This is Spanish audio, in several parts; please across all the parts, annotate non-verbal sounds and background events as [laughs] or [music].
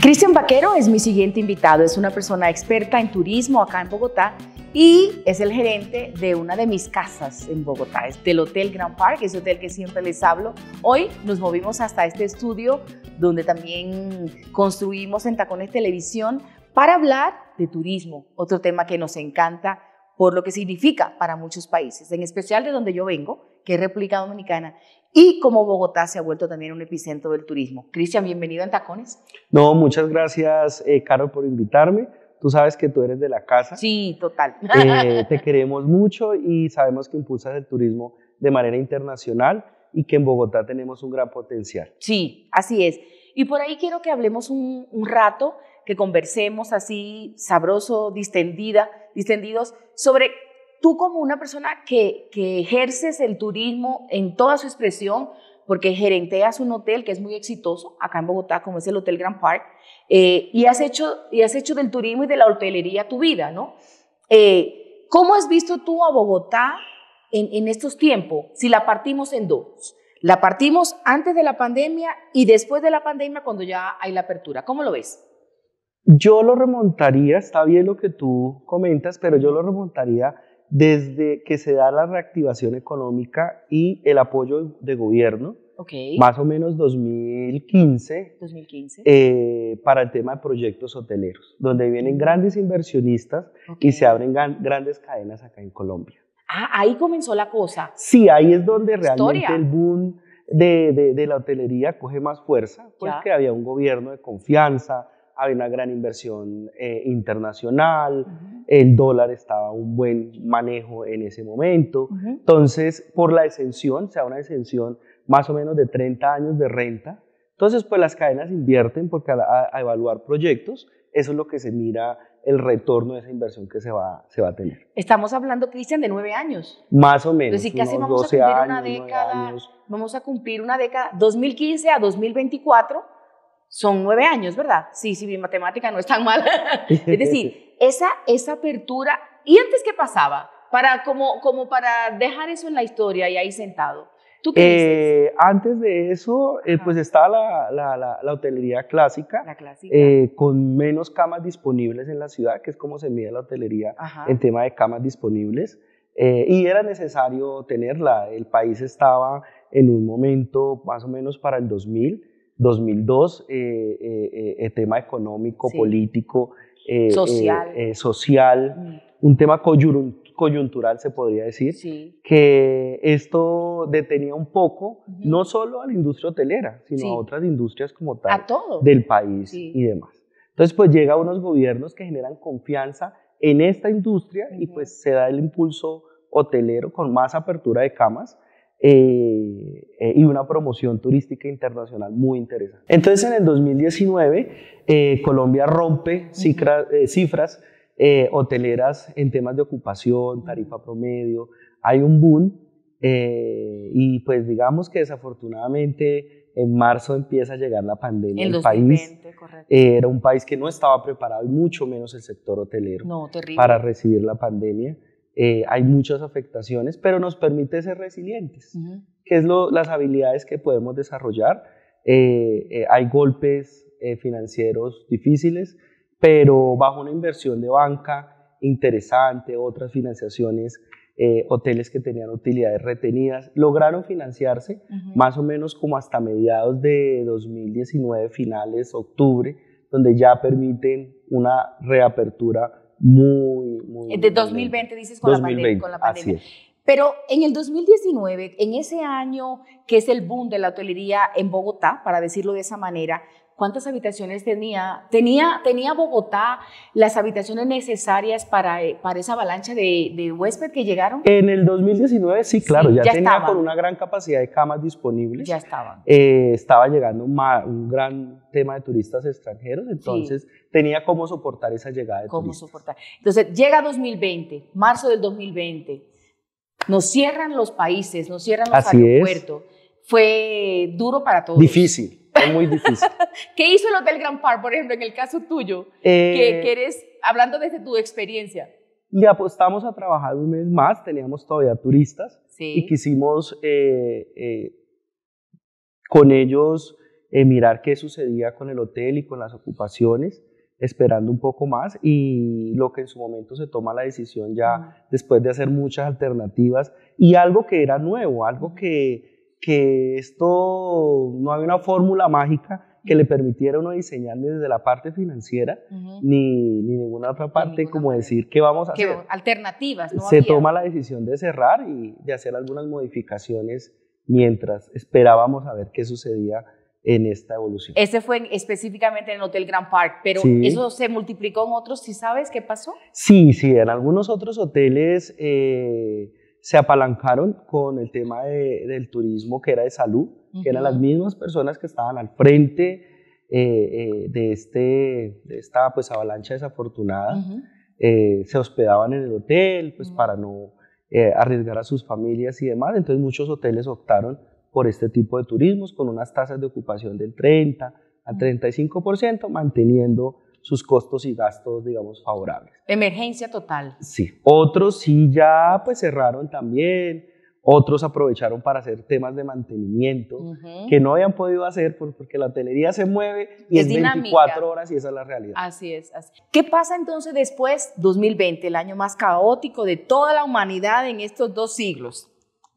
Cristian Vaquero es mi siguiente invitado, es una persona experta en turismo acá en Bogotá y es el gerente de una de mis casas en Bogotá, es del Hotel Grand Park, ese hotel que siempre les hablo. Hoy nos movimos hasta este estudio donde también construimos en Tacones Televisión para hablar de turismo, otro tema que nos encanta por lo que significa para muchos países, en especial de donde yo vengo, que es República Dominicana y como Bogotá se ha vuelto también un epicentro del turismo. Cristian, bienvenido en Tacones. No, muchas gracias, eh, Caro, por invitarme. Tú sabes que tú eres de la casa. Sí, total. Eh, te queremos mucho y sabemos que impulsas el turismo de manera internacional y que en Bogotá tenemos un gran potencial. Sí, así es. Y por ahí quiero que hablemos un, un rato, que conversemos así sabroso, distendida, distendidos sobre tú como una persona que, ejerces el turismo en toda su expresión, porque gerenteas un hotel que es muy exitoso acá en Bogotá, como es el Hotel Grand Park, eh, y, has hecho, y has hecho del turismo y de la hotelería tu vida, ¿no? Eh, ¿Cómo has visto tú a Bogotá en, en, estos tiempos, si la partimos en dos? La partimos antes de la pandemia y después de la pandemia cuando ya hay la apertura. ¿Cómo lo ves? Yo lo remontaría, está bien lo que tú comentas, pero yo lo remontaría desde que se da la reactivación económica y el apoyo de gobierno, más o menos 2015, 2015. Eh, para el tema de proyectos hoteleros, donde vienen grandes inversionistas y se abren grandes cadenas acá en Colombia. Ah, ahí comenzó la cosa. Sí, ahí es donde realmente el boom de, la hotelería coge más fuerza, porque pues había un gobierno de confianza, había una gran inversión eh, internacional, el dólar estaba un buen manejo en ese momento. Entonces, por la exención, sea, una exención más o menos de 30 años de renta, entonces pues las cadenas invierten porque a, evaluar proyectos, eso es lo que se mira el retorno de esa inversión que se va, se va a tener. Estamos hablando, Cristian, de nueve años. Más o menos. o vamos a cumplir una década. Vamos a cumplir una década, 2015 a 2024 son nueve años, ¿verdad? Sí, sí, mi matemática no es tan mala. [laughs] es decir, esa, esa apertura, ¿y antes qué pasaba? Para, como, como para dejar eso en la historia y ahí sentado. ¿Tú qué eh, Antes de eso, eh, pues estaba la, la, la, hotelería clásica, eh, con menos camas disponibles en la ciudad, que es como se mide la hotelería en tema de camas disponibles. y era necesario tenerla. El país estaba en un momento, más o menos para el 2000, 2002, el eh, eh, eh, tema económico, político, social, social mm. un tema coyuntural, se podría decir, que esto detenía un poco, no solo a la industria hotelera, sino a otras industrias como tal, del país y demás. Entonces, pues llega a unos gobiernos que generan confianza en esta industria y pues se da el impulso hotelero con más apertura de camas eh, eh, y una promoción turística internacional muy interesante. Entonces en el 2019 eh, Colombia rompe cifras hoteleras en temas de ocupación, tarifa promedio, hay un boom y pues digamos que desafortunadamente en marzo empieza a llegar la pandemia el, país. era un país que no estaba preparado y mucho menos el sector hotelero para recibir la pandemia. Eh, hay muchas afectaciones, pero nos permite ser resilientes, que es las habilidades que podemos desarrollar. Eh, eh, hay golpes financieros difíciles, pero bajo una inversión de banca interesante, otras financiaciones, hoteles que tenían utilidades retenidas, lograron financiarse más o menos como hasta mediados de 2019, finales, octubre, donde ya permiten una reapertura muy, muy... Eh, de 2020, dices, con la, pandemia. Pero en el 2019, en ese año que es el boom de la hotelería en Bogotá, para decirlo de esa manera, ¿Cuántas habitaciones tenía? ¿Tenía, tenía Bogotá las habitaciones necesarias para, eh, para esa avalancha de, de huésped que llegaron? En el 2019, sí, claro, ya, tenía con una gran capacidad de camas disponibles. Ya estaban. Eh, estaba llegando un gran tema de turistas extranjeros, entonces tenía cómo soportar esa llegada de ¿Cómo soportar? Entonces, llega 2020, marzo del 2020, nos cierran los países, nos cierran los Así aeropuertos. Es. Fue duro para todos. Difícil muy difícil. [laughs] ¿Qué hizo el Hotel Grand Park, por ejemplo, en el caso tuyo? que, eh, eres, hablando desde tu experiencia. y apostamos a trabajar un mes más, teníamos todavía turistas y quisimos eh, eh, con ellos mirar qué sucedía con el hotel y con las ocupaciones esperando un poco más y lo que en su momento se toma la decisión ya mm. después de hacer muchas alternativas y algo que era nuevo, algo mm. que que esto no había una fórmula mágica que le permitiera uno diseñar desde la parte financiera ni, ninguna otra parte como decir que vamos a que hacer. Alternativas. No Se toma la decisión de cerrar y de hacer algunas modificaciones mientras esperábamos a ver qué sucedía en esta evolución. Ese fue específicamente en el Hotel Grand Park, pero eso se multiplicó en otros, ¿sí sabes qué pasó? Sí, sí, en algunos otros hoteles eh, se apalancaron con el tema de, del turismo que era de salud, que eran las mismas personas que estaban al frente eh, eh, de, este, de esta pues, avalancha desafortunada, eh, se hospedaban en el hotel pues, para no eh, arriesgar a sus familias y demás, entonces muchos hoteles optaron por este tipo de turismos con unas tasas de ocupación del 30 a 35%, manteniendo sus costos y gastos, digamos, favorables. Emergencia total. Sí. Otros sí ya pues cerraron también, otros aprovecharon para hacer temas de mantenimiento que no habían podido hacer porque la hotelería se mueve y es, es 24 horas y esa es la realidad. Así es. Así. ¿Qué pasa entonces después, 2020, el año más caótico de toda la humanidad en estos dos siglos?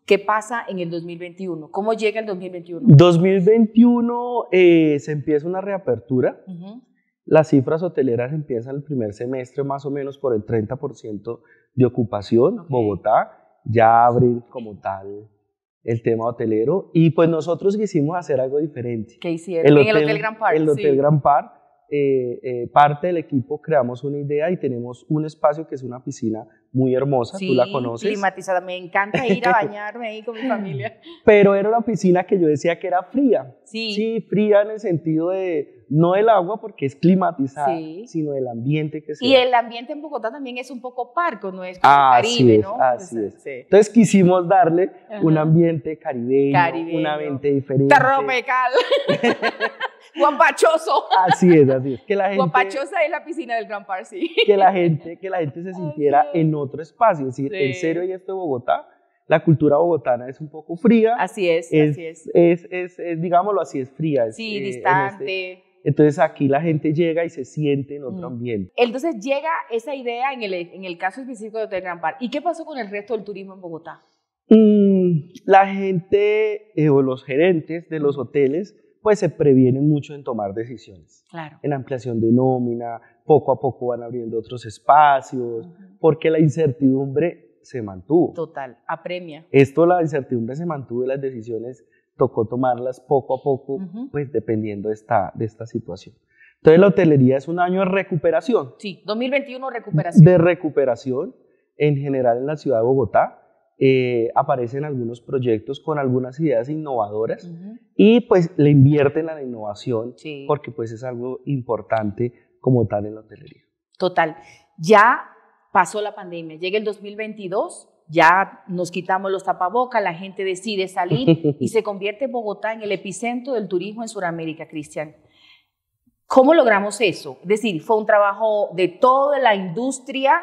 ¿Qué pasa en el 2021? ¿Cómo llega el 2021? 2021 eh, se empieza una reapertura. Uh las cifras hoteleras empiezan el primer semestre más o menos por el 30% de ocupación. Bogotá ya abre como tal el tema hotelero y pues nosotros quisimos hacer algo diferente. ¿Qué hicieron? El hotel, el Hotel Gran Gran Par eh, eh, parte del equipo creamos una idea y tenemos un espacio que es una piscina muy hermosa, tú la conoces. climatizada, me encanta ir a [laughs] bañarme ahí con mi familia. Pero era una piscina que yo decía que era fría. Sí. Sí, fría en el sentido de, no el agua porque es climatizada, sino el ambiente que se Y el ambiente en Bogotá también es un poco parco, no es así ah, Caribe, es, Así es. Pues, Entonces quisimos darle un ambiente caribeño, un ambiente diferente. Tropical. [laughs] Guapachoso. Así es, así es. Que la gente, Guapachosa es la piscina del Gran Par, sí. Que la gente, que la gente se sintiera en otro espacio, es decir, en serio y esto de Bogotá. La cultura bogotana es un poco fría. Así es, así es. Es, es. es, digámoslo así, es fría. Sí, eh, este distante. entonces aquí la gente llega y se siente en otro mm. ambiente. Entonces llega esa idea en el, en el caso específico del Hotel Gran Par. ¿Y qué pasó con el resto del turismo en Bogotá? Mm, la gente eh, o los gerentes de los mm. hoteles pues se previene mucho en tomar decisiones. Claro. En ampliación de nómina, poco a poco van abriendo otros espacios, porque la incertidumbre se mantuvo. Total, apremia. Esto, la incertidumbre se mantuvo y las decisiones tocó tomarlas poco a poco, pues dependiendo esta, de esta situación. Entonces la hotelería es un año de recuperación. Sí, 2021 recuperación. De recuperación en general en la ciudad de Bogotá. Eh, aparecen algunos proyectos con algunas ideas innovadoras y pues le invierten a la innovación porque pues es algo importante como tal en la hotelería. Total, ya pasó la pandemia, llega el 2022, ya nos quitamos los tapabocas, la gente decide salir y se [laughs] convierte Bogotá en el epicentro del turismo en Sudamérica, Cristian. ¿Cómo logramos eso? Es decir, fue un trabajo de toda la industria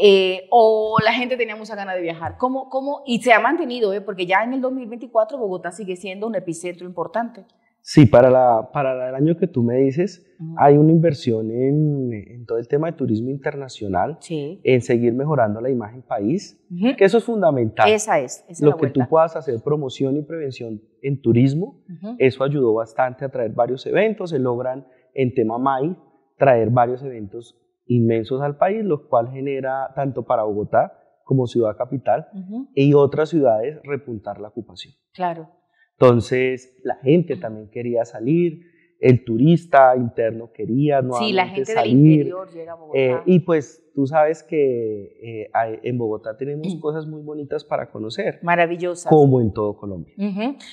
eh, o la gente tenía mucha ganas de viajar. ¿Cómo, cómo? Y se ha mantenido, ¿eh? porque ya en el 2024 Bogotá sigue siendo un epicentro importante. Sí, para, la, para el año que tú me dices, hay una inversión en, todo el tema de turismo internacional, en seguir mejorando la imagen país, que eso es fundamental. Esa es. Esa Lo que tú puedas hacer promoción y prevención en turismo, eso ayudó bastante a traer varios eventos, se logran en tema MAI traer varios eventos inmensos al país, lo cual genera tanto para Bogotá como ciudad capital y otras ciudades repuntar la ocupación. Claro. Entonces, la gente también quería salir, el turista interno quería nuevamente sí, la gente Del interior llega a Bogotá. Eh, y pues tú sabes que eh, en Bogotá tenemos mm. cosas muy bonitas para conocer. Maravillosas. Como en todo Colombia.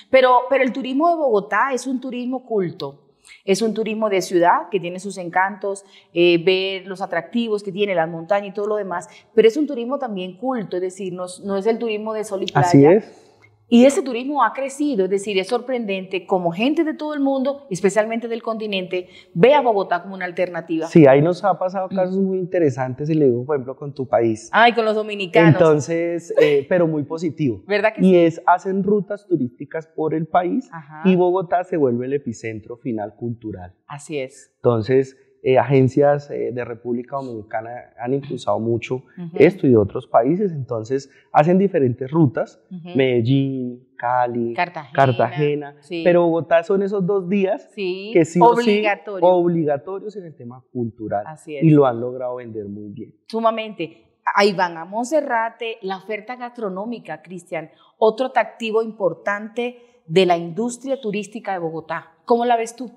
pero, pero el turismo de Bogotá es un turismo culto. Es un turismo de ciudad que tiene sus encantos, eh, ver los atractivos que tiene, la montaña y todo lo demás, pero es un turismo también culto, es decir, no, no es el turismo de sol y playa. Así es y ese turismo ha crecido, es decir, es sorprendente como gente de todo el mundo, especialmente del continente, ve a Bogotá como una alternativa. Sí, ahí nos ha pasado mm. casos muy interesantes y le digo, por ejemplo, con tu país. Ay, con los dominicanos. Entonces, eh, [laughs] pero muy positivo. ¿Verdad que y es, hacen rutas turísticas por el país y Bogotá se vuelve el epicentro final cultural. Así es. Entonces, eh, agencias eh, de República Dominicana han impulsado mucho esto y otros países, entonces hacen diferentes rutas, Medellín, Cali, Cartagena, pero Bogotá son esos dos días que sí, obligatorios en el tema cultural y lo han logrado vender muy bien. Sumamente. Ahí van a Monserrate, la oferta gastronómica, Cristian, otro atractivo importante de la industria turística de Bogotá. ¿Cómo la ves tú?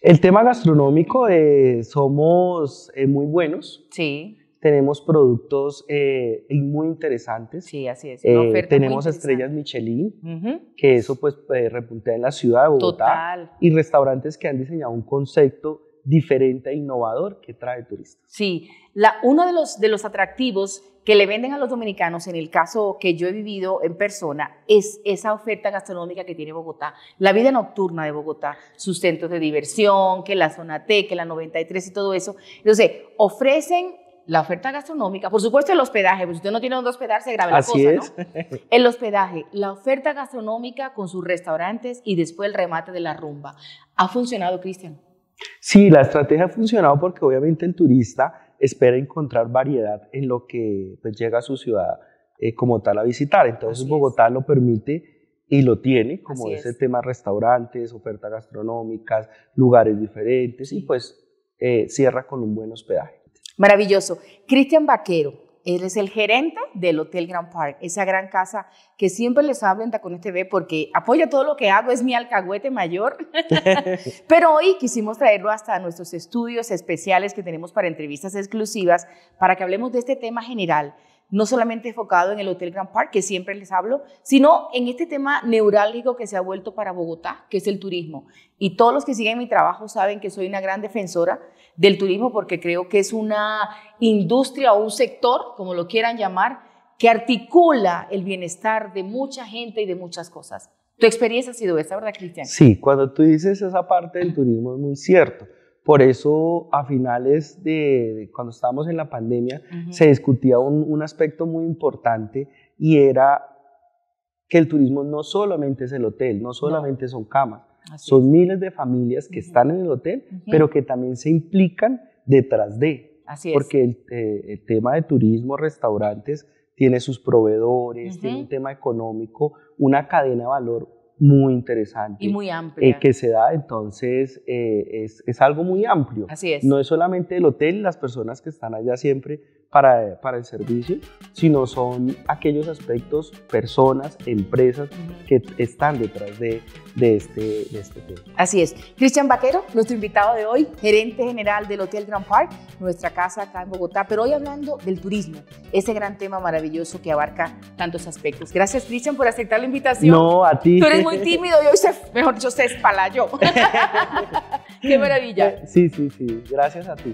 El tema gastronómico, eh, somos eh, muy buenos. Sí. Tenemos productos eh, muy interesantes. Sí, así es. tenemos estrellas Michelin, que eso pues repuntea en la ciudad de Bogotá. Y restaurantes que han diseñado un concepto diferente e innovador que trae turistas. Sí, la, uno de los, de los atractivos que le venden a los dominicanos, en el caso que yo he vivido en persona, es esa oferta gastronómica que tiene Bogotá, la vida nocturna de Bogotá, sus centros de diversión, que la zona T, que la 93 y todo eso. Entonces, ofrecen la oferta gastronómica, por supuesto el hospedaje, porque si usted no tiene dónde hospedarse, grave la Así cosa, ¿no? [laughs] El hospedaje, la oferta gastronómica con sus restaurantes y después el remate de la rumba. ¿Ha funcionado, Cristian? Sí, la estrategia ha funcionado porque obviamente el turista espera encontrar variedad en lo que pues, llega a su ciudad eh, como tal a visitar. Entonces Bogotá lo permite y lo tiene, como ese tema restaurantes, ofertas gastronómicas, lugares diferentes y pues eh, cierra con un buen hospedaje. Maravilloso. Cristian Vaquero, él es el gerente del Hotel Grand Park, esa gran casa que siempre les hablo en Tacones TV porque apoya todo lo que hago, es mi alcahuete mayor. [laughs] Pero hoy quisimos traerlo hasta nuestros estudios especiales que tenemos para entrevistas exclusivas para que hablemos de este tema general no solamente enfocado en el Hotel Grand Park, que siempre les hablo, sino en este tema neurálgico que se ha vuelto para Bogotá, que es el turismo. Y todos los que siguen mi trabajo saben que soy una gran defensora del turismo porque creo que es una industria o un sector, como lo quieran llamar, que articula el bienestar de mucha gente y de muchas cosas. Tu experiencia ha sido esa, ¿verdad, Cristian? Sí, cuando tú dices esa parte del turismo es muy cierto. Por eso a finales de, cuando estábamos en la pandemia se discutía un, aspecto muy importante y era que el turismo no solamente es el hotel, no solamente son camas, son miles de familias que están en el hotel, pero que también se implican detrás de. Así porque eh, el, tema de turismo, restaurantes, tiene sus proveedores, tiene un tema económico, una cadena de valor muy interesante. Y muy amplio. Eh, que se da, entonces, eh, es, es, algo muy amplio. Así es. No es solamente el hotel, las personas que están allá siempre para, el servicio, sino son aquellos aspectos, personas, empresas que están detrás de, este, este tema. Así es. Cristian Vaquero, nuestro invitado de hoy, gerente general del Hotel Grand Park, nuestra casa acá en Bogotá, pero hoy hablando del turismo, ese gran tema maravilloso que abarca tantos aspectos. Gracias, Cristian, por aceptar la invitación. No, a ti. Tú eres muy tímido y hoy mejor dicho, se espalalló. [laughs] Qué maravilla. Sí, sí, sí. Gracias a ti.